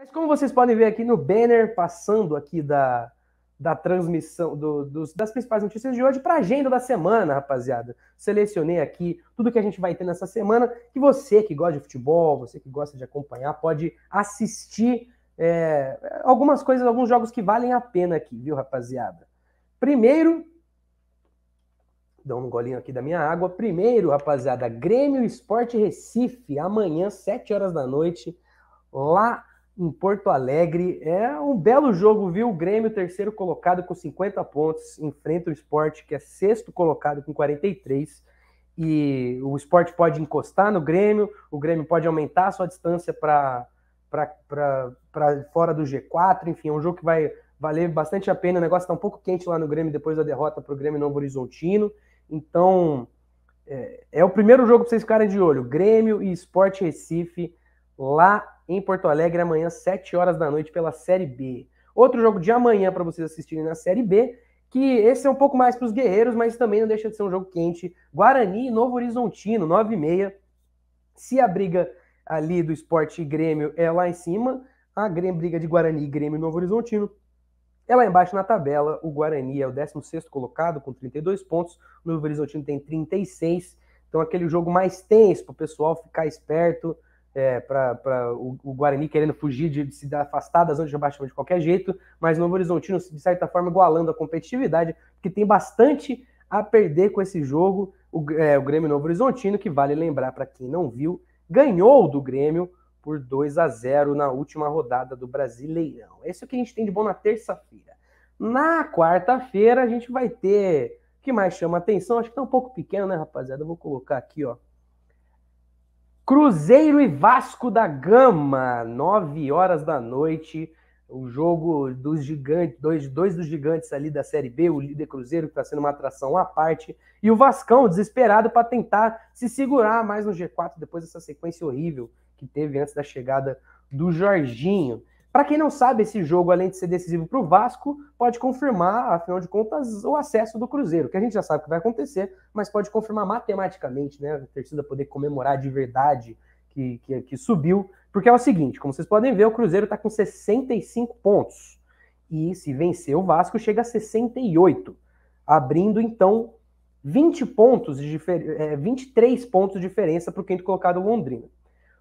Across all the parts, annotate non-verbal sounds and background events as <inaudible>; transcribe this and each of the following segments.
Mas como vocês podem ver aqui no banner, passando aqui da, da transmissão, do, dos, das principais notícias de hoje para a agenda da semana, rapaziada. Selecionei aqui tudo que a gente vai ter nessa semana, que você que gosta de futebol, você que gosta de acompanhar, pode assistir é, algumas coisas, alguns jogos que valem a pena aqui, viu, rapaziada? Primeiro, dá um golinho aqui da minha água. Primeiro, rapaziada, Grêmio Esporte Recife, amanhã, 7 horas da noite, lá em Porto Alegre. É um belo jogo, viu? O Grêmio, terceiro colocado com 50 pontos, enfrenta o esporte, que é sexto colocado com 43. E o esporte pode encostar no Grêmio, o Grêmio pode aumentar a sua distância para fora do G4. Enfim, é um jogo que vai valer bastante a pena. O negócio está um pouco quente lá no Grêmio depois da derrota para o Grêmio Novo Horizontino. Então, é, é o primeiro jogo para vocês ficarem de olho. Grêmio e Esporte Recife lá em Porto Alegre amanhã, 7 horas da noite, pela Série B. Outro jogo de amanhã para vocês assistirem na Série B, que esse é um pouco mais para os guerreiros, mas também não deixa de ser um jogo quente. Guarani e Novo Horizontino, 9 e meia. Se a briga ali do esporte e Grêmio é lá em cima, a briga de Guarani, e Grêmio e Novo Horizontino é lá embaixo na tabela. O Guarani é o 16 colocado com 32 pontos, o Novo Horizontino tem 36. Então aquele jogo mais tenso para o pessoal ficar esperto, é, para o, o, Guarani querendo fugir de, de se afastar das zonas de rebaixamento de qualquer jeito, mas Novo Horizontino, de certa forma, igualando a competitividade, que tem bastante a perder com esse jogo. O, é, o Grêmio Novo Horizontino, que vale lembrar para quem não viu, ganhou do Grêmio por 2 a 0 na última rodada do Brasileirão. Esse é o que a gente tem de bom na terça-feira. Na quarta-feira, a gente vai ter. O que mais chama atenção? Acho que tá um pouco pequeno, né, rapaziada? Eu vou colocar aqui, ó Cruzeiro e Vasco da Gama, 9 horas da noite. O jogo dos gigantes, dois, dois dos gigantes ali da Série B, o líder Cruzeiro, que está sendo uma atração à parte, e o Vascão, desesperado para tentar se segurar mais no G4 depois dessa sequência horrível que teve antes da chegada do Jorginho. Para quem não sabe, esse jogo, além de ser decisivo para o Vasco, pode confirmar, afinal de contas, o acesso do Cruzeiro, que a gente já sabe que vai acontecer, mas pode confirmar matematicamente, né? A torcida poder comemorar de verdade que, que, que subiu. Porque é o seguinte: como vocês podem ver, o Cruzeiro está com 65 pontos. E se vencer o Vasco, chega a 68, abrindo então 20 pontos de é, 23 pontos de diferença para o quinto colocado Londrina.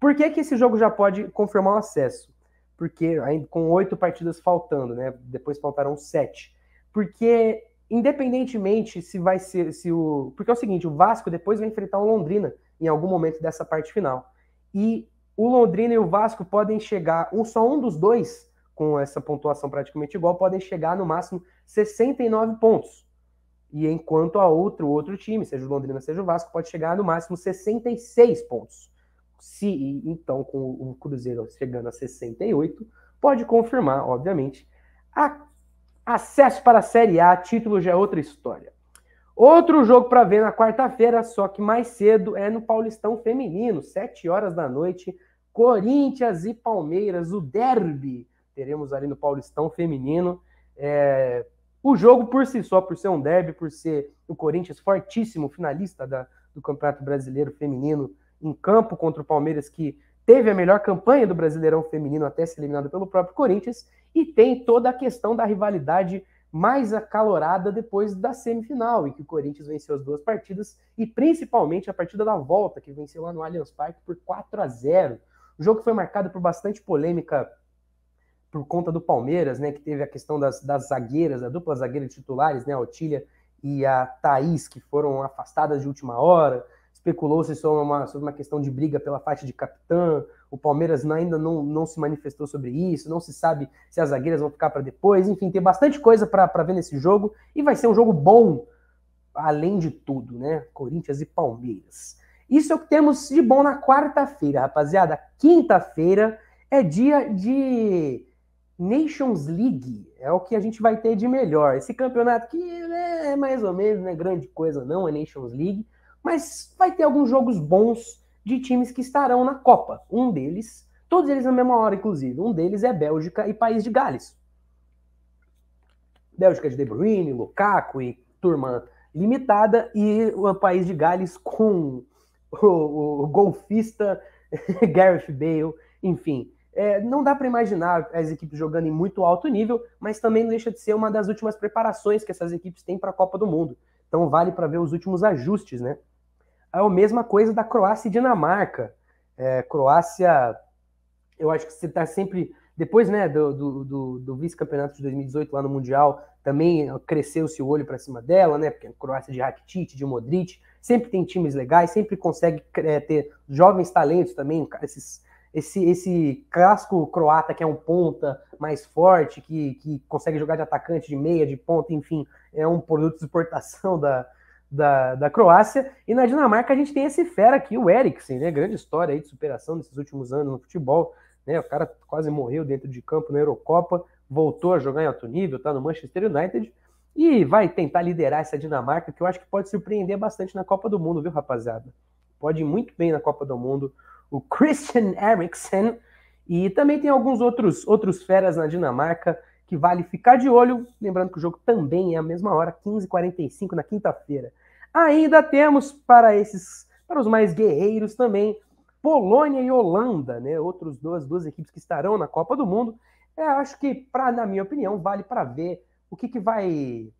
Por que, que esse jogo já pode confirmar o acesso? porque ainda com oito partidas faltando, né? Depois faltarão sete. Porque, independentemente se vai ser. se o Porque é o seguinte, o Vasco depois vai enfrentar o Londrina em algum momento dessa parte final. E o Londrina e o Vasco podem chegar, um só um dos dois, com essa pontuação praticamente igual, podem chegar no máximo 69 pontos. E enquanto a outro, outro time, seja o Londrina, seja o Vasco, pode chegar no máximo 66 pontos se então com o Cruzeiro chegando a 68, pode confirmar, obviamente, a acesso para a Série A, título já é outra história. Outro jogo para ver na quarta-feira, só que mais cedo é no Paulistão Feminino, 7 horas da noite, Corinthians e Palmeiras, o derby. Teremos ali no Paulistão Feminino. É... O jogo por si só, por ser um derby, por ser o Corinthians fortíssimo, finalista da, do Campeonato Brasileiro Feminino, em campo contra o Palmeiras, que teve a melhor campanha do Brasileirão Feminino até ser eliminado pelo próprio Corinthians, e tem toda a questão da rivalidade mais acalorada depois da semifinal, em que o Corinthians venceu as duas partidas, e principalmente a partida da volta, que venceu lá no Allianz Parque por 4 a 0 O jogo foi marcado por bastante polêmica por conta do Palmeiras, né, que teve a questão das, das zagueiras, a dupla zagueira de titulares, né, a Otília e a Thaís, que foram afastadas de última hora, Especulou-se sobre uma, sobre uma questão de briga pela faixa de capitã. O Palmeiras ainda não, não se manifestou sobre isso. Não se sabe se as zagueiras vão ficar para depois. Enfim, tem bastante coisa para ver nesse jogo. E vai ser um jogo bom, além de tudo, né? Corinthians e Palmeiras. Isso é o que temos de bom na quarta-feira, rapaziada. Quinta-feira é dia de Nations League. É o que a gente vai ter de melhor. Esse campeonato que né, é mais ou menos, não é grande coisa, não, é Nations League. Mas vai ter alguns jogos bons de times que estarão na Copa. Um deles, todos eles na mesma hora, inclusive. Um deles é Bélgica e País de Gales. Bélgica de De Bruyne, Lukaku e turma limitada, e o País de Gales com o, o, golfista <laughs> Gareth Bale, enfim. É, não dá para imaginar as equipes jogando em muito alto nível, mas também não deixa de ser uma das últimas preparações que essas equipes têm para a Copa do Mundo. Então vale para ver os últimos ajustes, né? É a mesma coisa da Croácia e Dinamarca. É, Croácia, eu acho que você está sempre. Depois né, do, do, do, do vice-campeonato de 2018 lá no Mundial, também cresceu-se o olho para cima dela, né? Porque a Croácia de Rakitic, de Modric, sempre tem times legais, sempre consegue é, ter jovens talentos também, esses, esse, esse clássico croata que é um ponta mais forte, que, que consegue jogar de atacante, de meia, de ponta, enfim, é um produto de exportação <laughs> da, da, da Croácia. E na Dinamarca a gente tem esse fera aqui, o Eriksen, né? Grande história aí de superação nesses últimos anos no futebol. Né? O cara quase morreu dentro de campo na Eurocopa, voltou a jogar em alto nível, tá no Manchester United. E vai tentar liderar essa Dinamarca, que eu acho que pode surpreender bastante na Copa do Mundo, viu, rapaziada? Pode ir muito bem na Copa do Mundo. O Christian Eriksen. E também tem alguns outros, outros feras na Dinamarca que vale ficar de olho. Lembrando que o jogo também é a mesma hora, 15h45 na quinta-feira. Ainda temos para esses, para os mais guerreiros também, Polônia e Holanda, né? Outras duas, duas equipes que estarão na Copa do Mundo. Eu é, acho que, pra, na minha opinião, vale para ver o que, que vai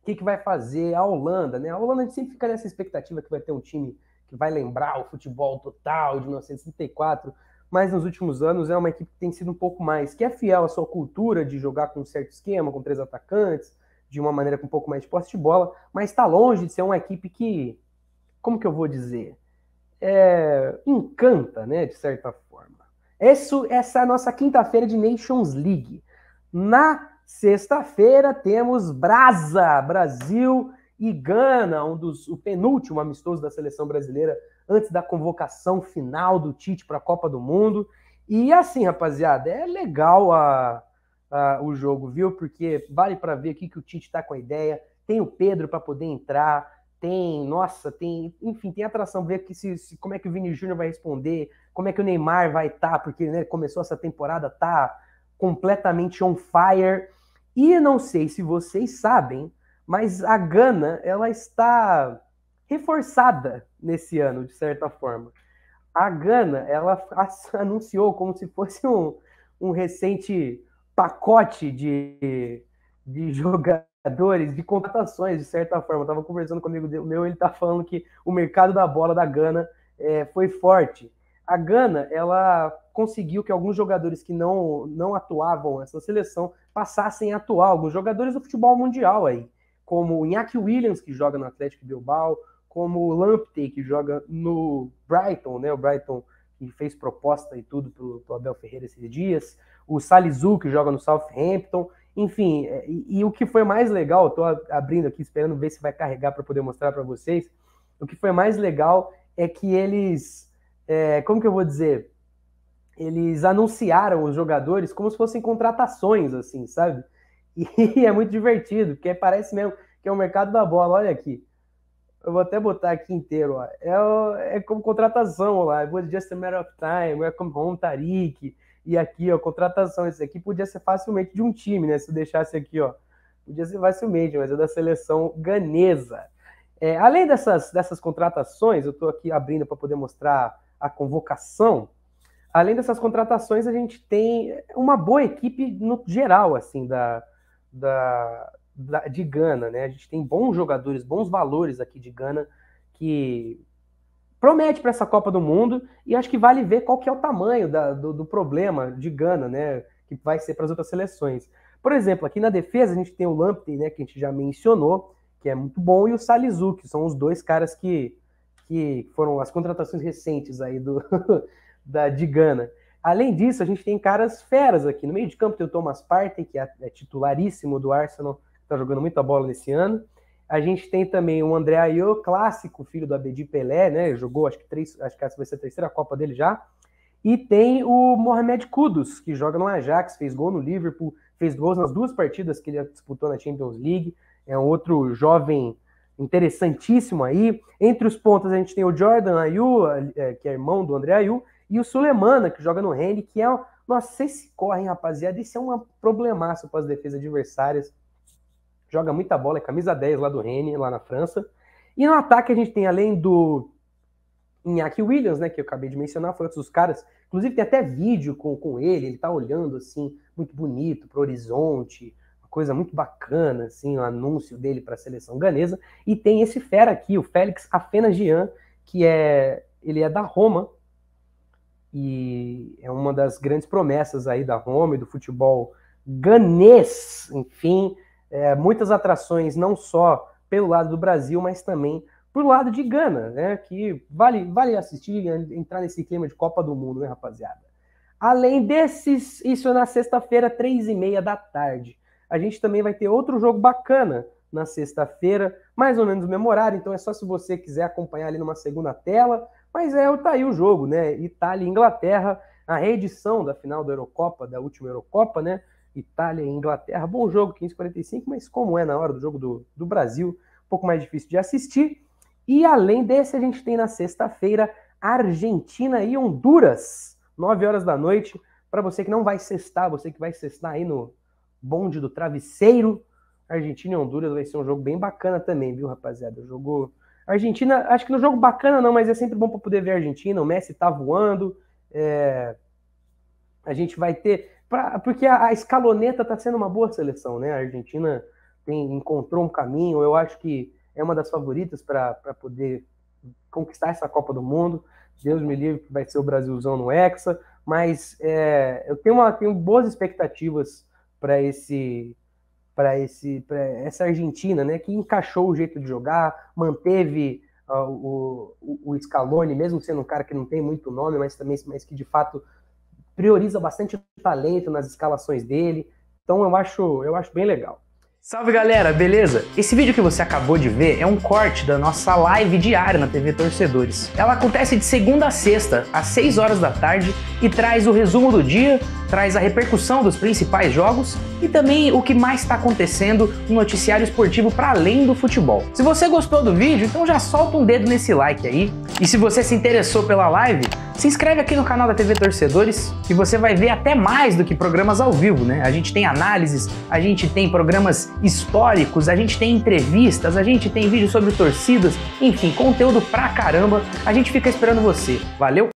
o que, que vai fazer a Holanda, né? A Holanda a gente sempre fica nessa expectativa que vai ter um time que vai lembrar o futebol total de 1934, mas nos últimos anos é uma equipe que tem sido um pouco mais, que é fiel à sua cultura de jogar com um certo esquema, com três atacantes, de uma maneira com um pouco mais de posse de bola, mas está longe de ser uma equipe que, como que eu vou dizer, é, encanta, né, de certa forma. essa é a nossa quinta-feira de Nations League. Na sexta-feira temos Brasa, Brasil e Gana, um dos, o penúltimo amistoso da seleção brasileira antes da convocação final do Tite para a Copa do Mundo. E assim, rapaziada, é legal a, uh, o jogo, viu? Porque vale para ver aqui que o Tite está com a ideia, tem o Pedro para poder entrar, tem, nossa, tem, enfim, tem atração, ver que se, se como é que o Vini Júnior vai responder, como é que o Neymar vai estar, tá, porque né, começou essa temporada, tá completamente on fire. E não sei se vocês sabem, mas a Gana, ela está reforçada nesse ano, de certa forma. A Gana, ela <laughs> anunciou como se fosse um, um recente pacote de, de <laughs> jogadores, de contratações, de certa forma. Eu tava conversando comigo o meu, ele tá falando que o mercado da bola da Gana é, foi forte. A Gana, ela conseguiu que alguns jogadores que não, não atuavam essa seleção passassem a atuar, alguns jogadores do futebol mundial aí, como o Iñaki Williams, que joga no Atlético Bilbao, como o Lamptey, que joga no Brighton, né? O Brighton que fez proposta e tudo para o Abel Ferreira esses dias o Salizu, que joga no Southampton, enfim, é, e, e o que foi mais legal, estou abrindo aqui, esperando ver se vai carregar para poder mostrar para vocês, o que foi mais legal é que eles, é, como que eu vou dizer, eles anunciaram os jogadores como se fossem contratações, assim, sabe? <laughs> E é muito divertido, porque parece mesmo que é o mercado da bola, olha aqui. Eu vou até botar aqui inteiro, ó. É, é como contratação lá. It was just a matter of time. Welcome home, Tariq. E aqui, ó, contratação, esse aqui podia ser facilmente de um time, né? Se eu deixasse aqui, ó, podia ser facilmente, mas é da seleção ganesa. É, além dessas, dessas contratações, eu estou aqui abrindo para poder mostrar a convocação. Além dessas contratações, a gente tem uma boa equipe no geral, assim, da, da, da de Gana, né? A gente tem bons jogadores, bons valores aqui de Gana que promete para essa Copa do Mundo e acho que vale ver qual que é o tamanho da, do, do, problema de Gana, né? Que vai ser para as outras seleções. Por exemplo, aqui na defesa a gente tem o Lamptey, né? Que a gente já mencionou, que é muito bom, e o Salizu, que são os dois caras que, que foram as contratações recentes aí do, <laughs> da, de Gana. Além disso, a gente tem caras feras aqui. No meio de campo tem o Thomas Partey, que é, é titularíssimo do Arsenal, está jogando muita bola nesse ano. A gente tem também o André Ayew, clássico filho do Abedi Pelé, né? Jogou acho que três, acho que essa vai ser a terceira Copa dele já. E tem o Mohamed Kudus, que joga no Ajax, fez gol no Liverpool, fez gols nas duas partidas que ele disputou na Champions League. É um outro jovem interessantíssimo aí. Entre os pontas a gente tem o Jordan Ayew, eh, que é irmão do André Ayew, e o Sulemana, que joga no Rennes, que é... Nossa, vocês se correm, rapaziada. Isso é um problemaço para as defesas adversárias joga muita bola, é camisa 10 lá do Rennes, lá na França. E no ataque a gente tem, além do Iñaki Williams, né, que eu acabei de mencionar, foi outro dos caras. Inclusive tem até vídeo com, com ele, ele tá olhando, assim, muito bonito pro horizonte, uma coisa muito bacana, assim, o um anúncio dele para a seleção ganesa. E tem esse fera aqui, o Félix Afena Gian, que é, ele é da Roma, e é uma das grandes promessas aí da Roma e do futebol ganês, enfim, é, muitas atrações, não só pelo lado do Brasil, mas também pro lado de Gana, né? Que vale, vale assistir, entrar nesse clima de Copa do Mundo, né, rapaziada? Além desses, isso é na sexta-feira, três e meia da tarde. A gente também vai ter outro jogo bacana na sexta-feira, mais ou menos o mesmo horário, então é só se você quiser acompanhar ali numa segunda tela. Mas é, tá aí o jogo, né? Itália e Inglaterra, a reedição da final da Eurocopa, da última Eurocopa, né? Itália e Inglaterra. Bom jogo, 15h45, mas como é na hora do jogo do, do Brasil, um pouco mais difícil de assistir. E além desse, a gente tem na sexta-feira Argentina e Honduras, 9 horas da noite. Para você que não vai sextar, você que vai sextar aí no bonde do travesseiro, Argentina e Honduras vai ser um jogo bem bacana também, viu, rapaziada? Jogou. Argentina, acho que no jogo bacana não, mas é sempre bom para poder ver a Argentina. O Messi tá voando. É... A gente vai ter pra, porque a, a escaloneta está sendo uma boa seleção, né? A Argentina tem, encontrou um caminho, eu acho que é uma das favoritas para poder conquistar essa Copa do Mundo. Deus me livre, vai ser o Brasilzão no Hexa, mas é, eu tenho, uma, tenho boas expectativas para esse para esse pra essa Argentina, né, que encaixou o jeito de jogar, manteve uh, o, o, Scaloni, mesmo sendo um cara que não tem muito nome, mas também mas que de fato prioriza bastante talento nas escalações dele. Então eu acho, eu acho bem legal. Salve galera, beleza? Esse vídeo que você acabou de ver é um corte da nossa live diária na TV Torcedores. Ela acontece de segunda a sexta, às 6 horas da tarde, e traz o resumo do dia, traz a repercussão dos principais jogos e também o que mais está acontecendo no noticiário esportivo para além do futebol. Se você gostou do vídeo, então já solta um dedo nesse like aí. E se você se interessou pela live, se inscreve aqui no canal da TV Torcedores e você vai ver até mais do que programas ao vivo, né? A gente tem análises, a gente tem programas históricos, a gente tem entrevistas, a gente tem vídeos sobre torcidas, enfim, conteúdo pra caramba. A gente fica esperando você. Valeu!